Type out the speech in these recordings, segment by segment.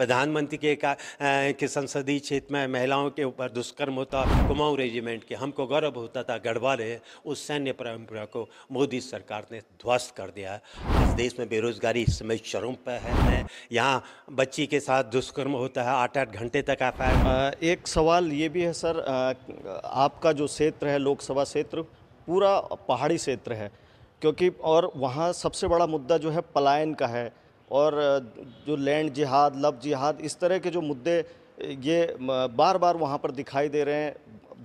प्रधानमंत्री के का, के संसदीय क्षेत्र में महिलाओं के ऊपर दुष्कर्म होता कुमाऊं रेजिमेंट के हमको गौरव होता था है उस सैन्य परंपरा को मोदी सरकार ने ध्वस्त कर दिया है इस देश में बेरोजगारी इस समय चरम पर है यहाँ बच्ची के साथ दुष्कर्म होता है आठ आठ घंटे तक पाया एक सवाल ये भी है सर आपका जो क्षेत्र है लोकसभा क्षेत्र पूरा पहाड़ी क्षेत्र है क्योंकि और वहाँ सबसे बड़ा मुद्दा जो है पलायन का है और जो लैंड जिहाद लव जिहाद इस तरह के जो मुद्दे ये बार बार वहाँ पर दिखाई दे रहे हैं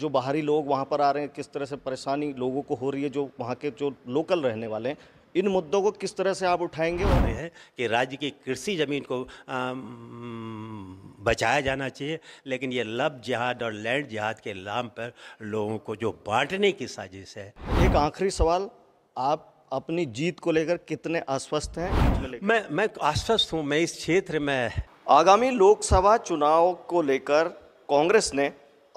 जो बाहरी लोग वहाँ पर आ रहे हैं किस तरह से परेशानी लोगों को हो रही है जो वहाँ के जो लोकल रहने वाले हैं इन मुद्दों को किस तरह से आप उठाएंगे वो है कि राज्य की कृषि ज़मीन को बचाया जाना चाहिए लेकिन ये लब जिहाद और लैंड जिहाद के नाम पर लोगों को जो बांटने की साजिश है एक आखिरी सवाल आप अपनी जीत को लेकर कितने आश्वस्त हैं मैं मैं आश्वस्त हूँ मैं इस क्षेत्र में आगामी लोकसभा चुनाव को लेकर कांग्रेस ने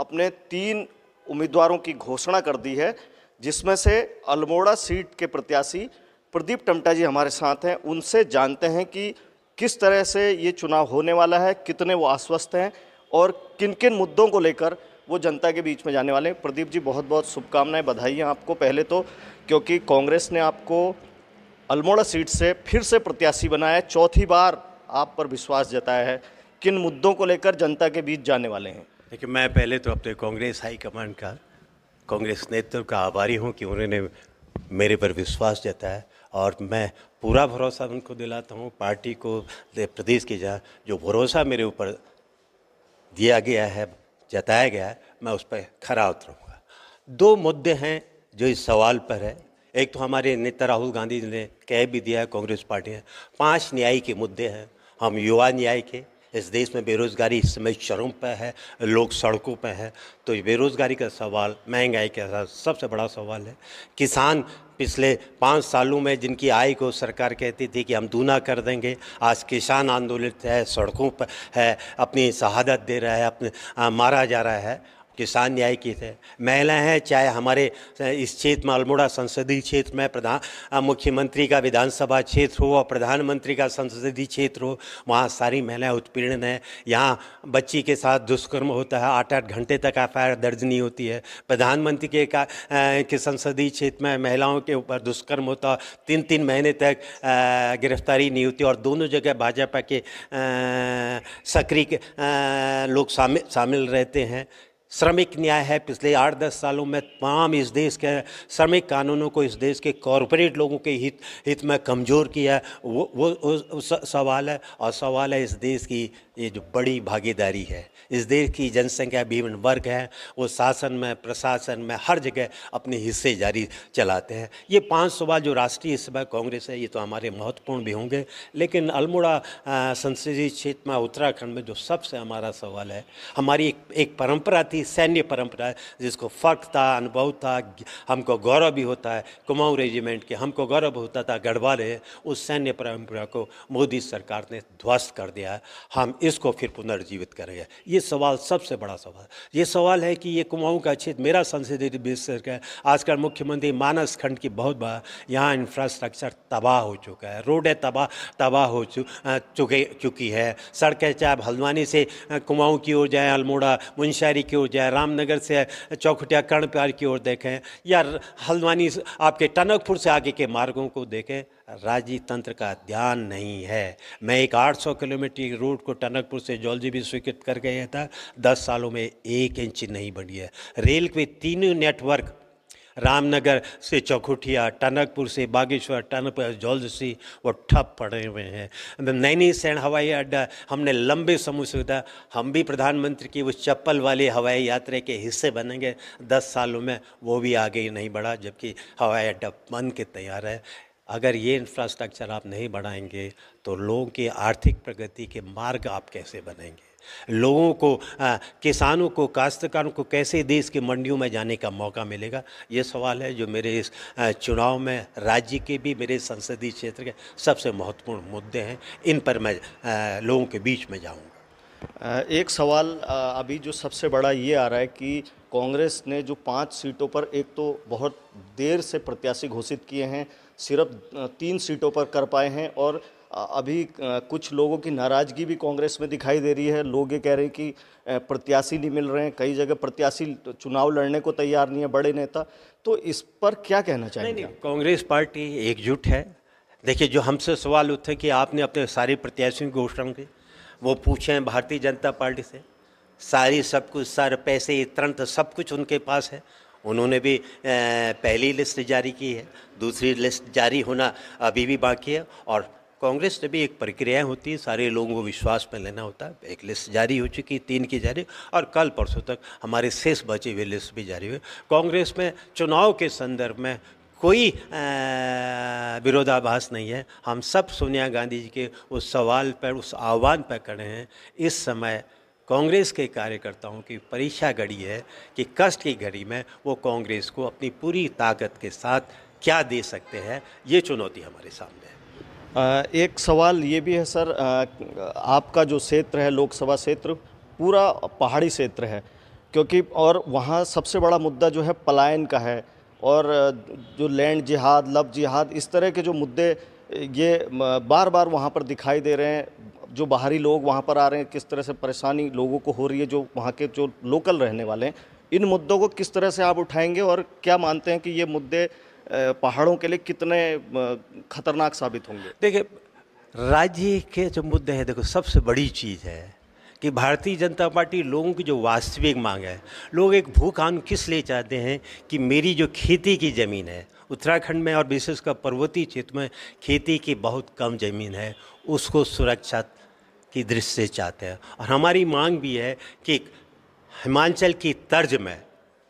अपने तीन उम्मीदवारों की घोषणा कर दी है जिसमें से अल्मोड़ा सीट के प्रत्याशी प्रदीप टमटा जी हमारे साथ हैं उनसे जानते हैं कि किस तरह से ये चुनाव होने वाला है कितने वो आश्वस्त हैं और किन किन मुद्दों को लेकर वो जनता के बीच में जाने वाले हैं प्रदीप जी बहुत बहुत शुभकामनाएं हैं आपको पहले तो क्योंकि कांग्रेस ने आपको अल्मोड़ा सीट से फिर से प्रत्याशी बनाया चौथी बार आप पर विश्वास जताया है किन मुद्दों को लेकर जनता के बीच जाने वाले हैं देखिए मैं पहले तो अपने कांग्रेस हाईकमांड का कांग्रेस नेतृत्व का आभारी हूँ कि उन्होंने मेरे पर विश्वास जताया और मैं पूरा भरोसा उनको दिलाता हूँ पार्टी को प्रदेश के जहाँ जो भरोसा मेरे ऊपर दिया गया है जताया गया है मैं उस पर खरा उतरूँगा दो मुद्दे हैं जो इस सवाल पर है एक तो हमारे नेता राहुल गांधी ने कह भी दिया है कांग्रेस पार्टी ने पांच न्याय के मुद्दे हैं हम युवा न्याय के इस देश में बेरोज़गारी इस समय चरम पर है लोग सड़कों पर हैं तो बेरोज़गारी का सवाल महंगाई का सवाल सबसे बड़ा सवाल है किसान पिछले पाँच सालों में जिनकी आय को सरकार कहती थी कि हम दूना कर देंगे आज किसान आंदोलित है सड़कों पर है अपनी शहादत दे रहा है अपने आ, मारा जा रहा है किसान न्याय की थे महिलाएं हैं चाहे हमारे इस क्षेत्र में अल्मोड़ा संसदीय क्षेत्र में प्रधान मुख्यमंत्री का विधानसभा क्षेत्र हो और प्रधानमंत्री का संसदीय क्षेत्र हो वहाँ सारी महिलाएं उत्पीड़न है यहाँ बच्ची के साथ दुष्कर्म होता है आठ आठ घंटे तक एफ दर्ज नहीं होती है प्रधानमंत्री के का के संसदीय क्षेत्र में महिलाओं के ऊपर दुष्कर्म होता तीन तीन महीने तक गिरफ्तारी नहीं होती और दोनों जगह भाजपा के सक्रिय लोग शामिल शामिल रहते हैं श्रमिक न्याय है पिछले आठ दस सालों में तमाम इस देश के श्रमिक कानूनों को इस देश के कॉरपोरेट लोगों के हित हित में कमज़ोर किया है वो वो, वो सवाल है और सवाल है इस देश की ये जो बड़ी भागीदारी है इस देश की जनसंख्या विभिन्न वर्ग है वो शासन में प्रशासन में हर जगह अपने हिस्से जारी चलाते हैं ये पांच सवाल जो राष्ट्रीय सभा कांग्रेस है ये तो हमारे महत्वपूर्ण भी होंगे लेकिन अल्मोड़ा संसदीय क्षेत्र में उत्तराखंड में जो सबसे हमारा सवाल है हमारी एक, एक परंपरा थी ऐसी सैन्य परंपरा है जिसको फ़र्क था अनुभव था हमको गौरव भी होता है कुमाऊँ रेजिमेंट के हमको गौरव होता था गढ़वाले उस सैन्य परंपरा को मोदी सरकार ने ध्वस्त कर दिया है हम इसको फिर पुनर्जीवित करेंगे ये सवाल सबसे बड़ा सवाल ये सवाल है कि ये कुमाऊँ का क्षेत्र मेरा संसदीय बेसर है आजकल मुख्यमंत्री मानस खंड की बहुत बार यहाँ इंफ्रास्ट्रक्चर तबाह हो चुका है रोडें तबाह तबाह हो चु, चुके चुकी है सड़कें चाहे हल्द्वानी से कुमाऊँ की ओर जाएँ अल्मोड़ा मुंशारी की ओर जाए रामनगर से चौखटिया कर्णप्यार की ओर देखें या हल्द्वानी आपके टनकपुर से आगे के मार्गों को देखें राजी तंत्र का ध्यान नहीं है मैं एक 800 किलोमीटर की रूट को टनकपुर से जॉलजी भी स्वीकृत कर गया था 10 सालों में एक इंच नहीं बढ़ी है रेल के तीनों नेटवर्क रामनगर से चौखुटिया टनकपुर से बागेश्वर टनकपुर जौलसी वो ठप पड़े हुए हैं नैनी सैन हवाई अड्डा हमने लंबे समूह से होता हम भी प्रधानमंत्री की उस चप्पल वाली हवाई यात्रा के हिस्से बनेंगे दस सालों में वो भी आगे ही नहीं बढ़ा जबकि हवाई अड्डा बन के तैयार है अगर ये इंफ्रास्ट्रक्चर आप नहीं बढ़ाएंगे तो लोगों की आर्थिक प्रगति के मार्ग आप कैसे बनेंगे लोगों को किसानों को काश्तकारों को कैसे देश के मंडियों में जाने का मौका मिलेगा ये सवाल है जो मेरे इस चुनाव में राज्य के भी मेरे संसदीय क्षेत्र के सबसे महत्वपूर्ण मुद्दे हैं इन पर मैं लोगों के बीच में जाऊँगा एक सवाल अभी जो सबसे बड़ा ये आ रहा है कि कांग्रेस ने जो पांच सीटों पर एक तो बहुत देर से प्रत्याशी घोषित किए हैं सिर्फ तीन सीटों पर कर पाए हैं और अभी कुछ लोगों की नाराज़गी भी कांग्रेस में दिखाई दे रही है लोग ये कह रहे हैं कि प्रत्याशी नहीं मिल रहे हैं कई जगह प्रत्याशी तो चुनाव लड़ने को तैयार नहीं है बड़े नेता तो इस पर क्या कहना चाहिए कांग्रेस पार्टी एकजुट है देखिए जो हमसे सवाल उठे कि आपने अपने सारे प्रत्याशियों की घोषणा की वो पूछे हैं भारतीय जनता पार्टी से सारी सब कुछ सारे पैसे तुरंत सब कुछ उनके पास है उन्होंने भी पहली लिस्ट जारी की है दूसरी लिस्ट जारी होना अभी भी बाकी है और कांग्रेस में भी एक प्रक्रिया होती है सारे लोगों को विश्वास में लेना होता है एक लिस्ट जारी हो चुकी तीन की जारी और कल परसों तक हमारे शेष बचे हुए लिस्ट भी जारी हुए कांग्रेस में चुनाव के संदर्भ में कोई विरोधाभास नहीं है हम सब सोनिया गांधी जी के उस सवाल पर उस आह्वान पर खड़े हैं इस समय कांग्रेस के कार्यकर्ताओं की परीक्षा घड़ी है कि कष्ट की घड़ी में वो कांग्रेस को अपनी पूरी ताकत के साथ क्या दे सकते हैं ये चुनौती हमारे सामने है एक सवाल ये भी है सर आपका जो क्षेत्र है लोकसभा क्षेत्र पूरा पहाड़ी क्षेत्र है क्योंकि और वहाँ सबसे बड़ा मुद्दा जो है पलायन का है और जो लैंड जिहाद लव जिहाद इस तरह के जो मुद्दे ये बार बार वहाँ पर दिखाई दे रहे हैं जो बाहरी लोग वहाँ पर आ रहे हैं किस तरह से परेशानी लोगों को हो रही है जो वहाँ के जो लोकल रहने वाले हैं इन मुद्दों को किस तरह से आप उठाएंगे और क्या मानते हैं कि ये मुद्दे पहाड़ों के लिए कितने खतरनाक साबित होंगे देखिए राज्य के जो मुद्दे हैं देखो सबसे बड़ी चीज़ है कि भारतीय जनता पार्टी लोगों की जो वास्तविक मांग है लोग एक भू कानून किस लिए चाहते हैं कि मेरी जो खेती की ज़मीन है उत्तराखंड में और विशेषकर पर्वतीय क्षेत्र में खेती की बहुत कम ज़मीन है उसको सुरक्षा की दृष्टि से चाहते हैं और हमारी मांग भी है कि हिमाचल की तर्ज में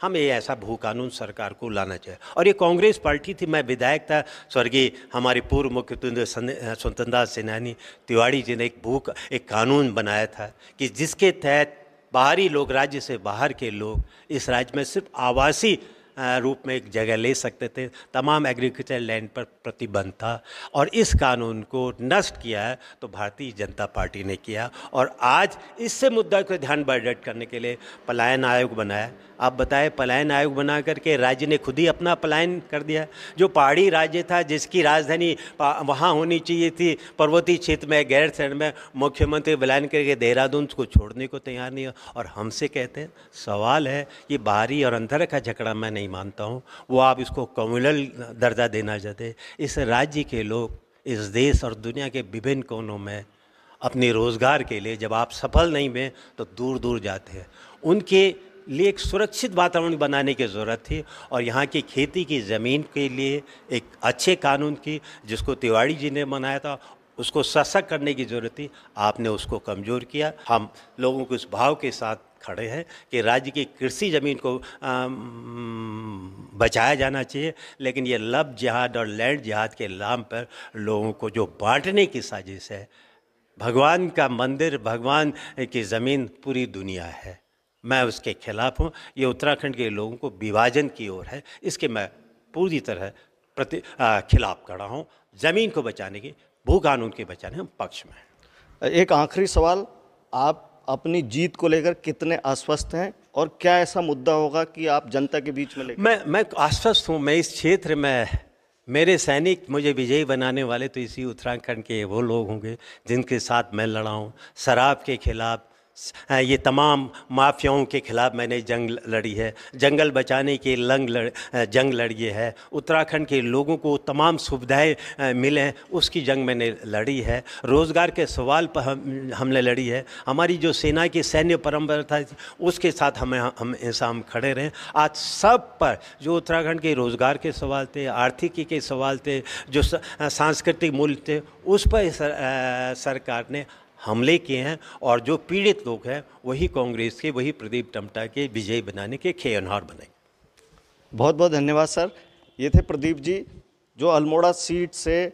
हम ये ऐसा भू कानून सरकार को लाना चाहिए और ये कांग्रेस पार्टी थी मैं विधायक था स्वर्गीय हमारे पूर्व मुख्य स्वतंत्रता सेनानी तिवाड़ी जी ने एक भू एक कानून बनाया था कि जिसके तहत बाहरी लोग राज्य से बाहर के लोग इस राज्य में सिर्फ आवासीय रूप में एक जगह ले सकते थे तमाम एग्रीकल्चर लैंड पर प्रतिबंध था और इस कानून को नष्ट किया है तो भारतीय जनता पार्टी ने किया और आज इससे मुद्दा को ध्यान डाइवर्ट करने के लिए पलायन आयोग बनाया आप बताए पलायन आयोग बना करके राज्य ने खुद ही अपना पलायन कर दिया जो पहाड़ी राज्य था जिसकी राजधानी वहाँ होनी चाहिए थी पर्वतीय क्षेत्र में गैर शहर में मुख्यमंत्री पलायन करके देहरादून को छोड़ने को तैयार नहीं और हमसे कहते हैं सवाल है ये बाहरी और अंतर का झगड़ा मैं नहीं मानता हूँ वो आप इसको कम्युनल दर्जा देना चाहते इस राज्य के लोग इस देश और दुनिया के विभिन्न कोनों में अपने रोज़गार के लिए जब आप सफल नहीं हुए तो दूर दूर जाते हैं उनके लिए एक सुरक्षित वातावरण बनाने की ज़रूरत थी और यहाँ की खेती की ज़मीन के लिए एक अच्छे कानून की जिसको तिवाड़ी जी ने बनाया था उसको सशक्त करने की ज़रूरत थी आपने उसको कमज़ोर किया हम लोगों को इस भाव के साथ खड़े हैं कि राज्य की कृषि ज़मीन को बचाया जाना चाहिए लेकिन ये लब जिहाद और लैंड जिहाद के नाम पर लोगों को जो बांटने की साजिश है भगवान का मंदिर भगवान की ज़मीन पूरी दुनिया है मैं उसके खिलाफ हूँ ये उत्तराखंड के लोगों को विभाजन की ओर है इसके मैं पूरी तरह प्रति खिलाफ खड़ा हूँ ज़मीन को बचाने की भू कानून के बचाने हम पक्ष में एक आखिरी सवाल आप अपनी जीत को लेकर कितने आश्वस्त हैं और क्या ऐसा मुद्दा होगा कि आप जनता के बीच में लेकर? मैं मैं आश्वस्त हूँ मैं इस क्षेत्र में मेरे सैनिक मुझे विजयी बनाने वाले तो इसी उत्तराखंड के वो लोग होंगे जिनके साथ मैं लड़ा हूँ शराब के खिलाफ ये तमाम माफियाओं के खिलाफ मैंने जंग लड़ी है जंगल बचाने के लंग लड़ जंग लड़ी है उत्तराखंड के लोगों को तमाम सुविधाएं मिले उसकी जंग मैंने लड़ी है रोज़गार के सवाल पर हम हमने लड़ी है हमारी जो सेना की सैन्य परम्परा था उसके साथ हमें हम ऐसा हम खड़े रहें आज सब पर जो उत्तराखंड के रोज़गार के सवाल थे आर्थिकी के सवाल थे जो सांस्कृतिक मूल्य थे उस पर सरकार ने हमले किए हैं और जो पीड़ित लोग हैं वही कांग्रेस के वही प्रदीप टमटा के विजय बनाने के खेनहार बने बहुत बहुत धन्यवाद सर ये थे प्रदीप जी जो अल्मोड़ा सीट से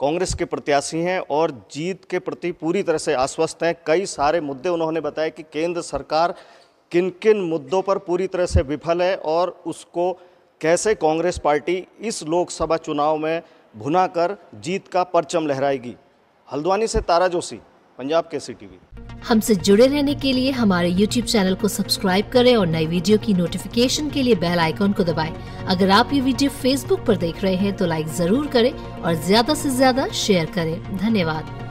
कांग्रेस के प्रत्याशी हैं और जीत के प्रति पूरी तरह से आश्वस्त हैं कई सारे मुद्दे उन्होंने बताए कि केंद्र सरकार किन किन मुद्दों पर पूरी तरह से विफल है और उसको कैसे कांग्रेस पार्टी इस लोकसभा चुनाव में भुना कर जीत का परचम लहराएगी हल्द्वानी से तारा जोशी पंजाब केसरी टीवी हमसे जुड़े रहने के लिए हमारे यूट्यूब चैनल को सब्सक्राइब करें और नई वीडियो की नोटिफिकेशन के लिए बेल आइकॉन को दबाएं। अगर आप ये वीडियो फेसबुक पर देख रहे हैं तो लाइक जरूर करें और ज्यादा से ज्यादा शेयर करें धन्यवाद